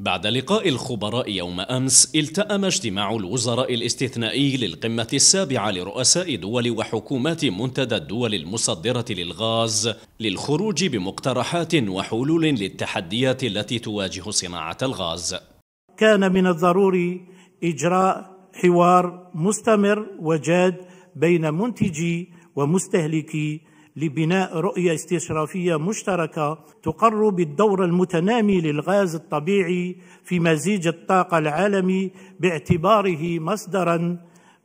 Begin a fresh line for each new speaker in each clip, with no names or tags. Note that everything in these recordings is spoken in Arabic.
بعد لقاء الخبراء يوم أمس التأم اجتماع الوزراء الاستثنائي للقمة السابعة لرؤساء دول وحكومات منتدى الدول المصدرة للغاز للخروج بمقترحات وحلول للتحديات التي تواجه صناعة الغاز
كان من الضروري إجراء حوار مستمر وجاد بين منتجي ومستهلكي لبناء رؤيه استشرافيه مشتركه تقر بالدور المتنامي للغاز الطبيعي في مزيج الطاقه العالمي باعتباره مصدرا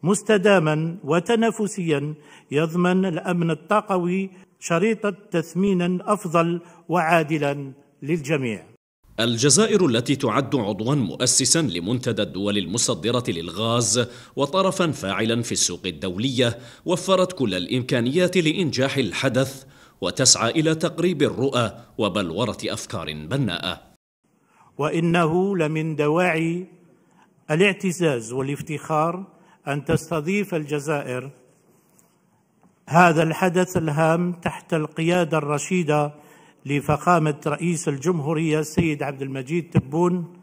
مستداما وتنافسيا يضمن الامن الطاقوي شريطه تثمينا افضل وعادلا
للجميع الجزائر التي تعد عضوا مؤسسا لمنتدى الدول المصدرة للغاز وطرفا فاعلا في السوق الدولية وفرت كل الإمكانيات لإنجاح الحدث وتسعى إلى تقريب الرؤى وبلورة أفكار بناءة
وإنه لمن دواعي الاعتزاز والافتخار أن تستضيف الجزائر هذا الحدث الهام تحت القيادة الرشيدة لفخامة رئيس الجمهورية السيد عبد المجيد تبون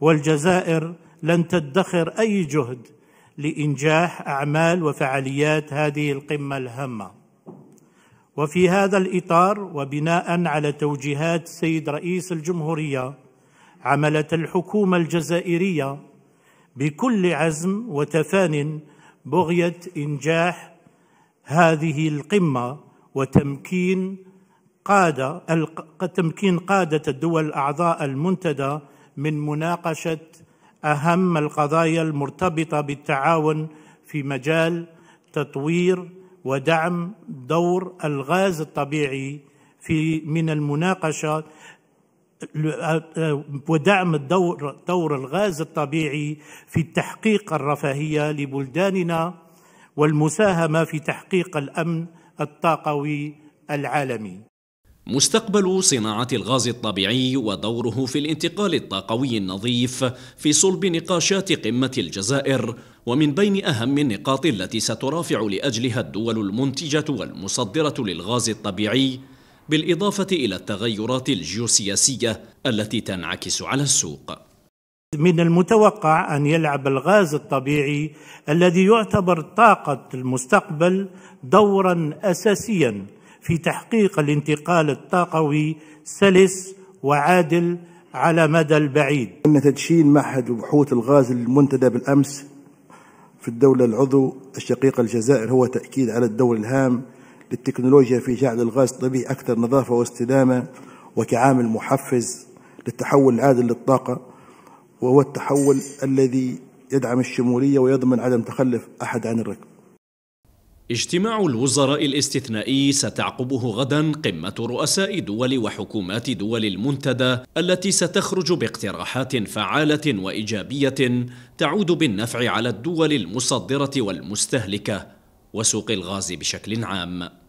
والجزائر لن تدخر أي جهد لإنجاح أعمال وفعاليات هذه القمة الهامة وفي هذا الإطار وبناء على توجيهات السيد رئيس الجمهورية عملت الحكومة الجزائرية بكل عزم وتفان بغية إنجاح هذه القمة وتمكين قادة تمكين قادة الدول الأعضاء المنتدى من مناقشة أهم القضايا المرتبطة بالتعاون في مجال تطوير ودعم دور الغاز الطبيعي في من المناقشة ودعم الدور دور الغاز الطبيعي في تحقيق الرفاهية لبلداننا والمساهمة في تحقيق الأمن الطاقوي العالمي
مستقبل صناعة الغاز الطبيعي ودوره في الانتقال الطاقوي النظيف في صلب نقاشات قمة الجزائر ومن بين أهم النقاط التي سترافع لأجلها الدول المنتجة والمصدرة للغاز الطبيعي بالإضافة إلى التغيرات الجيوسياسية التي تنعكس على السوق
من المتوقع أن يلعب الغاز الطبيعي الذي يعتبر طاقة المستقبل دورا أساسيا في تحقيق الانتقال الطاقوي سلس
وعادل على مدى البعيد أن تدشين معهد بحوث الغاز المنتدى بالأمس في الدولة العضو الشقيقة الجزائر هو تأكيد على الدور الهام للتكنولوجيا في جعل الغاز الطبيعي أكثر نظافة واستدامة وكعامل محفز للتحول العادل للطاقة وهو التحول الذي يدعم الشمولية ويضمن عدم تخلف أحد عن الركب
اجتماع الوزراء الاستثنائي ستعقبه غدا قمة رؤساء دول وحكومات دول المنتدى التي ستخرج باقتراحات فعالة وإيجابية تعود بالنفع على الدول المصدرة والمستهلكة وسوق الغاز بشكل عام